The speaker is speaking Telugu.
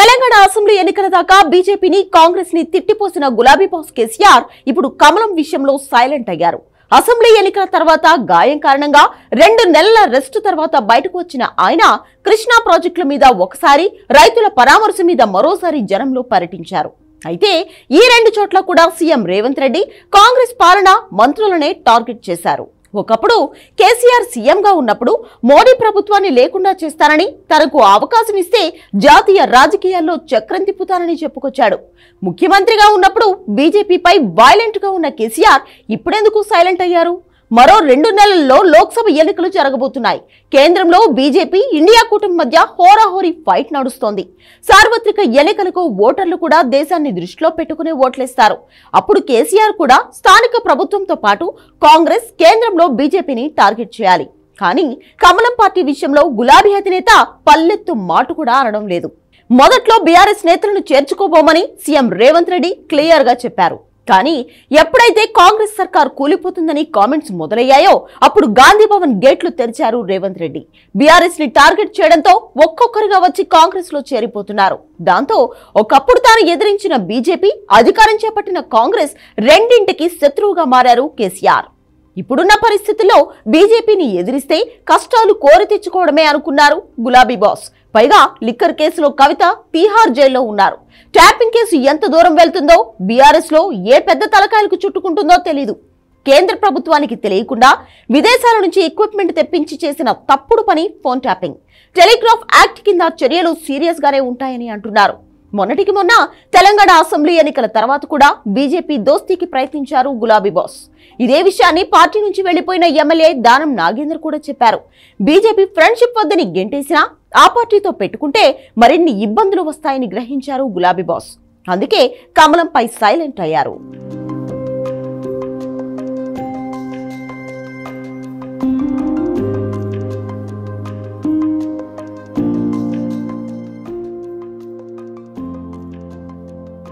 తెలంగాణ అసెంబ్లీ ఎన్నికల దాకా బీజేపీని కాంగ్రెస్ ని తిట్టిపోసిన గులాబీ బాస్ కేసీఆర్ ఇప్పుడు కమలం విషయంలో సైలెంట్ అయ్యారు అసెంబ్లీ ఎన్నికల తర్వాత గాయం కారణంగా రెండు నెలల రెస్ట్ తర్వాత బయటకు వచ్చిన ఆయన కృష్ణా ప్రాజెక్టుల మీద ఒకసారి రైతుల పరామర్శ మీద మరోసారి జనంలో పర్యటించారు అయితే ఈ రెండు చోట్ల కూడా సీఎం రేవంత్ రెడ్డి కాంగ్రెస్ పాలన మంత్రులనే టార్గెట్ చేశారు ఒకప్పుడు కేసీఆర్ సీఎంగా ఉన్నప్పుడు మోడీ ప్రభుత్వాన్ని లేకుండా చేస్తానని తనకు అవకాశం ఇస్తే జాతీయ రాజకీయాల్లో చక్రం తిప్పుతానని చెప్పుకొచ్చాడు ముఖ్యమంత్రిగా ఉన్నప్పుడు బీజేపీపై వైలెంట్గా ఉన్న కేసీఆర్ ఇప్పుడెందుకు సైలెంట్ అయ్యారు మరో రెండు నెలల్లో లోక్సభ ఎన్నికలు జరగబోతున్నాయి కేంద్రంలో బీజేపీ ఇండియా కూటమి మధ్య హోరాహోరీ ఫైట్ నడుస్తోంది సార్వత్రిక ఎన్నికలకు ఓటర్లు కూడా దేశాన్ని దృష్టిలో పెట్టుకుని ఓట్లేస్తారు అప్పుడు కేసీఆర్ కూడా స్థానిక ప్రభుత్వంతో పాటు కాంగ్రెస్ కేంద్రంలో బీజేపీని టార్గెట్ చేయాలి కానీ కమలం పార్టీ విషయంలో గులాబీ అధినేత పల్లెత్తు మాట కూడా అనడం లేదు మొదట్లో బీఆర్ఎస్ నేతలను చేర్చుకోబోమని సీఎం రేవంత్ రెడ్డి క్లియర్గా చెప్పారు కానీ ఎప్పుడైతే కాంగ్రెస్ సర్కార్ కూలిపోతుందని కామెంట్స్ మొదలయ్యాయో అప్పుడు గాంధీభవన్ గేట్లు తెరిచారు రేవంత్ రెడ్డి బీఆర్ఎస్ ని టార్గెట్ చేయడంతో ఒక్కొక్కరుగా వచ్చి కాంగ్రెస్ లో చేరిపోతున్నారు దాంతో ఒకప్పుడు తాను ఎదిరించిన బీజేపీ అధికారం చేపట్టిన కాంగ్రెస్ రెండింటికి శత్రువుగా మారారు కేసీఆర్ ఇప్పుడున్న పరిస్థితుల్లో బీజేపీని ఎదిరిస్తే కష్టాలు కోరి తెచ్చుకోవడమే అనుకున్నారు గులాబీ బాస్ పైగా లిక్కర్ కేసులో కవిత తీహార్ జైల్లో ఉన్నారు ట్యాపింగ్ కేసు ఎంత దూరం వెళ్తుందో బీఆర్ఎస్ లో ఏ పెద్ద తలకాయలకు చుట్టుకుంటుందో తెలీదు కేంద్ర ప్రభుత్వానికి తెలియకుండా విదేశాల నుంచి ఎక్విప్మెంట్ తెప్పించి చేసిన తప్పుడు పని ఫోన్ ట్యాపింగ్ టెలిగ్రాఫ్ యాక్ట్ కింద చర్యలు సీరియస్ గానే ఉంటాయని అంటున్నారు మొన్నటికి మొన్న తెలంగాణ అసెంబ్లీ ఎన్నికల తర్వాత కూడా బీజేపీ దోస్తీకి ప్రయత్నించారు గులాబీ బాస్ ఇదే విషయాన్ని పార్టీ నుంచి వెళ్లిపోయిన ఎమ్మెల్యే దానం నాగేందర్ కూడా చెప్పారు బీజేపీ ఫ్రెండ్షిప్ వద్దని గెంటేసినా ఆ పార్టీతో పెట్టుకుంటే మరిన్ని ఇబ్బందులు వస్తాయని గ్రహించారు గులాబీ బాస్ అందుకే కమలంపై సైలెంట్ అయ్యారు